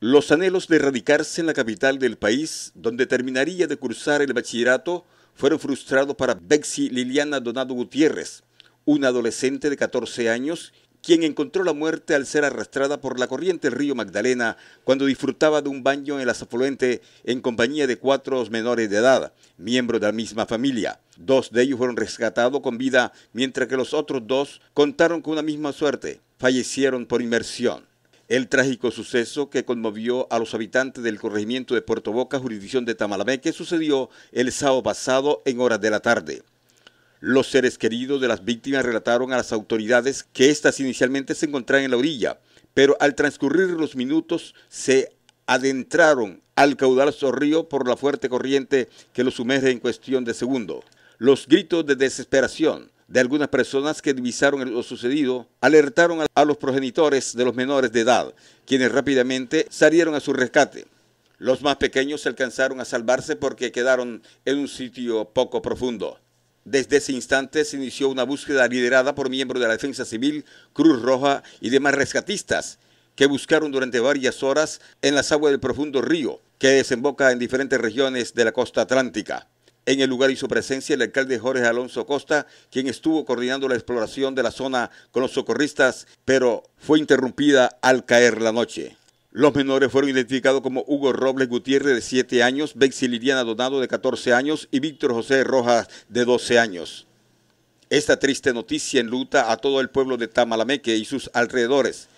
Los anhelos de radicarse en la capital del país, donde terminaría de cursar el bachillerato, fueron frustrados para Bexi Liliana Donado Gutiérrez, una adolescente de 14 años, quien encontró la muerte al ser arrastrada por la corriente del río Magdalena cuando disfrutaba de un baño en la afluente en compañía de cuatro menores de edad, miembros de la misma familia. Dos de ellos fueron rescatados con vida, mientras que los otros dos contaron con una misma suerte, fallecieron por inmersión. El trágico suceso que conmovió a los habitantes del corregimiento de Puerto Boca, jurisdicción de que sucedió el sábado pasado en horas de la tarde. Los seres queridos de las víctimas relataron a las autoridades que éstas inicialmente se encontraban en la orilla, pero al transcurrir los minutos se adentraron al caudaloso río por la fuerte corriente que los sumerge en cuestión de segundo. Los gritos de desesperación, de algunas personas que divisaron lo sucedido, alertaron a los progenitores de los menores de edad, quienes rápidamente salieron a su rescate. Los más pequeños alcanzaron a salvarse porque quedaron en un sitio poco profundo. Desde ese instante se inició una búsqueda liderada por miembros de la Defensa Civil, Cruz Roja y demás rescatistas, que buscaron durante varias horas en las aguas del profundo río que desemboca en diferentes regiones de la costa atlántica. En el lugar hizo presencia el alcalde Jorge Alonso Costa, quien estuvo coordinando la exploración de la zona con los socorristas, pero fue interrumpida al caer la noche. Los menores fueron identificados como Hugo Robles Gutiérrez de 7 años, Bexi Liliana Donado de 14 años y Víctor José Rojas de 12 años. Esta triste noticia enluta a todo el pueblo de Tamalameque y sus alrededores.